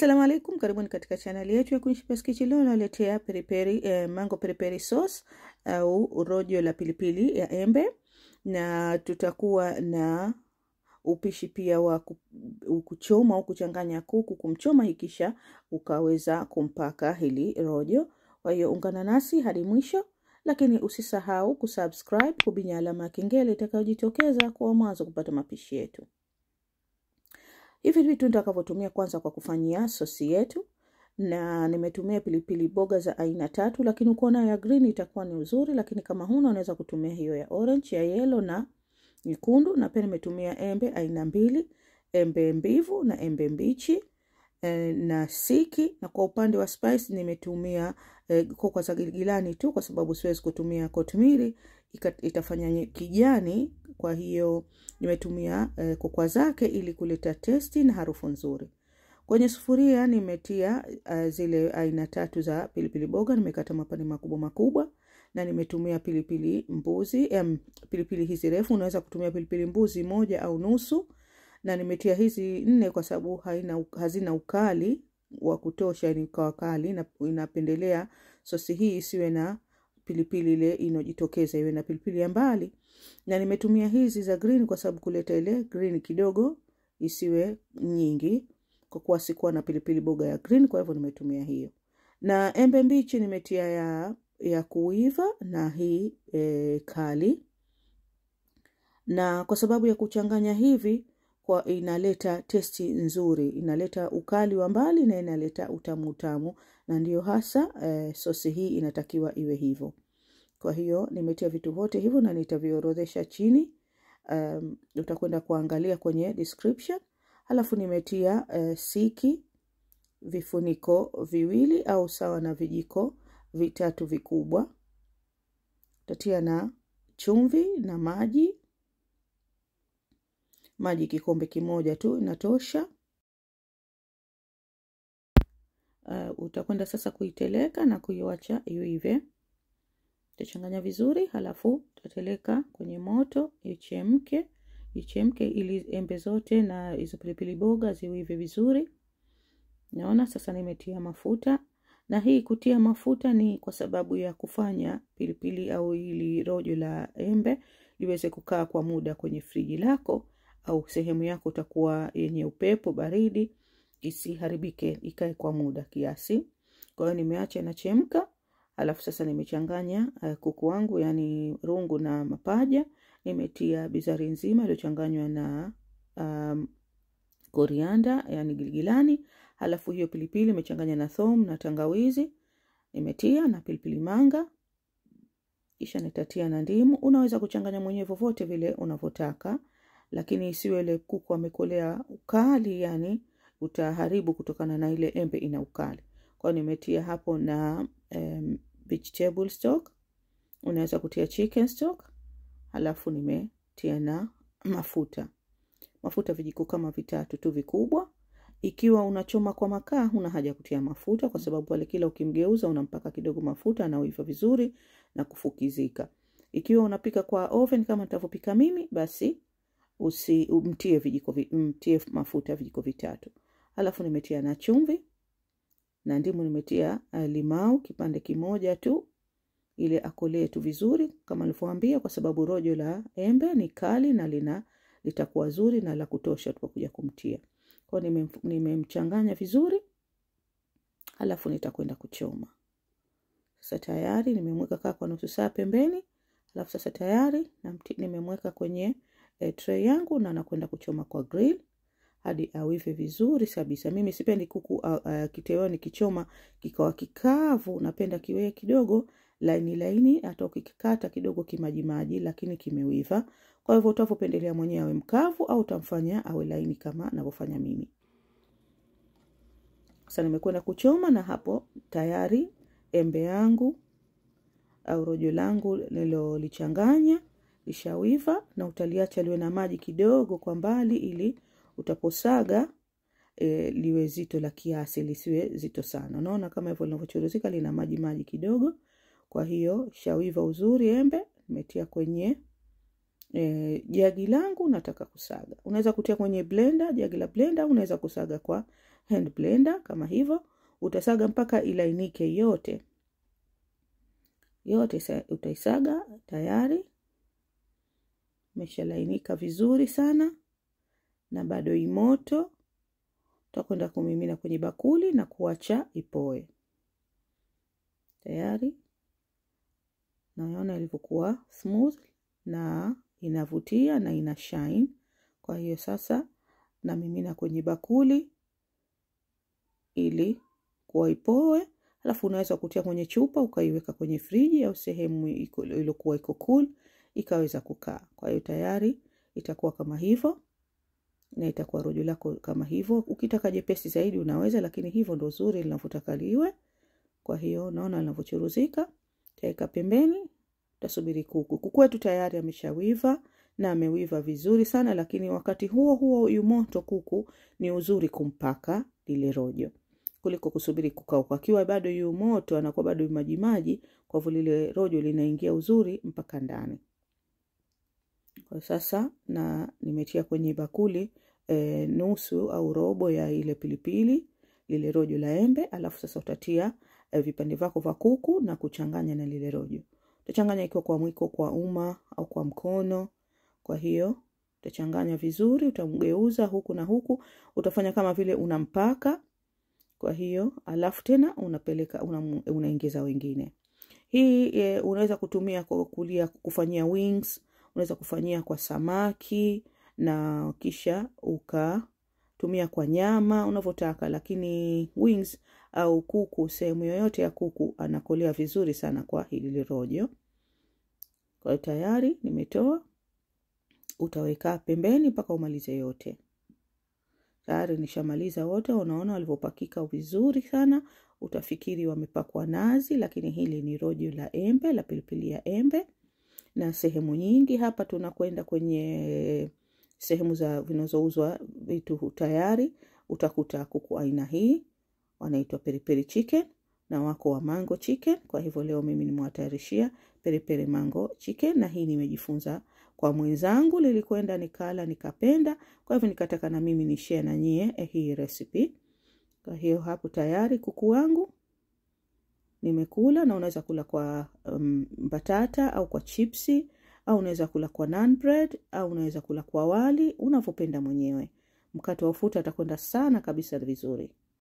Assalamu alaikum, karibuni katika chaneli yetu ya Kuishi Paskichi. Leo naletea periperi, eh, mango periperi sauce au rojo la pilipili ya embe, na tutakuwa na upishi pia wa kuchoma au kuchanganya kuku, kumchoma ikisha ukaweza kumpaka hili rojo. Kwa hiyo ungana nasi hadi mwisho, lakini usisahau kusubscribe, kubinya alama ya kengele itakayojitokeza kwa mwanzo kupata mapishi yetu. Hivi vitu nitakavyotumia kwanza kwa kufanyia sosi yetu, na nimetumia pilipili boga za aina tatu, lakini ukiwa ya green itakuwa ni uzuri, lakini kama huna unaweza kutumia hiyo ya orange, ya yellow na nyekundu. Na pia nimetumia embe aina mbili, embe mbivu na embe mbichi eh, na siki. Na kwa upande wa spice nimetumia eh, kokwa za gilani tu kwa sababu siwezi kutumia kotmili itafanya kijani kwa hiyo nimetumia eh, kokwa zake ili kuleta testi na harufu nzuri kwenye sufuria nimetia uh, zile aina tatu za pilipili boga nimekata mapande makubwa makubwa na nimetumia pilipili mbuzi em, pilipili hizi refu unaweza kutumia pilipili mbuzi moja au nusu na nimetia hizi nne kwa sababu hazina ukali wa kutosha kawa kali na inapendelea sosi hii isiwe na pilipili ile inojitokeza iwe na pilipili ya mbali na nimetumia hizi za green kwa sababu kuleta ile green kidogo isiwe nyingi kwa kuwa sikuwa na pilipili boga ya green kwa hivyo nimetumia hiyo na embe mbichi nimetia ya ya kuiva na hii e, kali na kwa sababu ya kuchanganya hivi kwa inaleta testi nzuri, inaleta ukali wa mbali na inaleta utamu utamu, na ndiyo hasa e, sosi hii inatakiwa iwe hivyo. Kwa hiyo nimetia vitu vyote hivyo na nitaviorodhesha chini. Um, utakwenda kuangalia kwenye description. alafu nimetia e, siki vifuniko viwili au sawa na vijiko vitatu vikubwa. Tatia na chumvi na maji maji kikombe kimoja tu inatosha. Uh, utakwenda sasa kuiteleka na kuiwacha iive. Utachanganya vizuri, halafu utateleka kwenye moto ichemke, ichemke ili embe zote na hizo pilipili boga ziive vizuri. Naona sasa nimetia mafuta, na hii kutia mafuta ni kwa sababu ya kufanya pilipili au ili rojo la embe liweze kukaa kwa muda kwenye friji lako au sehemu yako itakuwa yenye upepo baridi isiharibike ikae kwa muda kiasi kwa hiyo nimeacha inachemka alafu sasa nimechanganya uh, kuku wangu yani rungu na mapaja nimetia bizari nzima iliyochanganywa na um, korianda yani giligilani alafu hiyo pilipili imechanganya na thom na tangawizi nimetia na pilipili manga kisha nitatia na ndimu unaweza kuchanganya mwenyewe vovote vile unavyotaka lakini isiwe ile kuku amekolea ukali yani utaharibu kutokana na ile embe ina ukali kwao nimetia hapo na um, vegetable stock unaweza kutia chicken stock halafu nimetia na mafuta mafuta vijiko kama vitatu tu vikubwa ikiwa unachoma kwa makaa huna haja kutia mafuta kwa sababu pale kila ukimgeuza unampaka kidogo mafuta anaoiva vizuri na kufukizika ikiwa unapika kwa oven kama nitavyopika mimi basi usi mtie vijiko mtie mafuta vijiko vitatu alafu nimetia na chumvi na ndimu nimetia eh, limau kipande kimoja tu ili akolee tu vizuri kama nilivyoambia kwa sababu rojo la embe ni kali na lina litakuwa zuri na la kutosha tukakuja kumtia kwa nime, nimemchanganya vizuri alafu nitakwenda kuchoma sasa tayari nimemweka kaa kwa nusu saa pembeni alafu sasa tayari nimemweka kwenye E, tray yangu na nakwenda kuchoma kwa grill hadi awive vizuri kabisa. Mimi sipendi kuku uh, uh, kitoweo nikichoma kikawa kikavu, napenda kiwe kidogo laini laini, hata ukikata kidogo maji, lakini kimeuiva. Kwa hivyo utavyopendelea mwenyewe awe mkavu au utamfanya awe laini kama navyofanya mimi. Sasa nimekwenda kuchoma na hapo tayari embe yangu au rojo langu nilolichanganya ishawiva na utaliacha liwe na maji kidogo kwa mbali ili utaposaga e, liwe zito la kiasi lisiwe zito sana unaona kama hivyo linavyochuruzika lina maji maji kidogo kwa hiyo shawiva uzuri embe nimetia kwenye e, jagi langu nataka kusaga unaweza kutia kwenye blender jagi la blender unaweza kusaga kwa hand blender kama hivyo utasaga mpaka ilainike yote yote utaisaga tayari imeshalainika vizuri sana na bado imoto tutakwenda kumimina kwenye bakuli na kuacha ipoe tayari naona ilivyokuwa smooth na inavutia na ina shine kwa hiyo sasa namimina kwenye bakuli ili kuwa ipoe alafu unaweza kutia kwenye chupa ukaiweka kwenye friji au sehemu iliokuwa iko cool ikaweza kukaa. Kwa hiyo tayari itakuwa kama hivyo na itakuwa rojo lako kama hivyo. Ukitaka jepesi zaidi unaweza, lakini hivyo ndo zuri linavyotaka liwe. Kwa hiyo naona linavyochuruzika, taweka pembeni, tasubiri kuku. Kuku wetu tayari ameshawiva na amewiva vizuri sana, lakini wakati huo huo yu moto kuku ni uzuri kumpaka lile rojo kuliko kusubiri kukauka. Akiwa bado yu moto, anakuwa bado majimaji, kwa hivyo lile rojo linaingia uzuri mpaka ndani. Kwa sasa na nimetia kwenye bakuli e, nusu au robo ya ile pilipili lile rojo la embe, alafu sasa utatia e, vipande vyako vya kuku na kuchanganya na lile rojo. Utachanganya ikiwa kwa mwiko, kwa uma au kwa mkono. Kwa hiyo utachanganya vizuri, utamgeuza huku na huku, utafanya kama vile unampaka. Kwa hiyo alafu tena unapeleka unaingiza una wengine. Hii e, unaweza kutumia kwa kulia kufanyia wings unaweza kufanyia kwa samaki na kisha ukatumia kwa nyama unavyotaka lakini wings au kuku sehemu yoyote ya kuku anakolea vizuri sana kwa hili rojo kwa tayari nimetoa utaweka pembeni mpaka umalize yote tayari nishamaliza wote unaona walivyopakika vizuri sana utafikiri wamepakwa nazi lakini hili ni rojo la embe la pilipili ya embe na sehemu nyingi hapa tunakwenda kwenye sehemu za vinazouzwa vitu tayari utakuta kuku aina hii wanaitwa periperi chicken na wako wa mango chicken kwa hivyo leo mimi nimewatayarishia periperi mango chicken na hii nimejifunza kwa mwenzangu lilikwenda nikala nikapenda kwa hivyo nikataka na mimi nishea na nyie eh, hii recipe kwa hiyo hapo tayari kuku wangu nimekula na unaweza kula kwa um, batata au kwa chipsi au unaweza kula kwa naan bread au unaweza kula kwa wali unavyopenda mwenyewe mkate wa ufuta atakwenda sana kabisa vizuri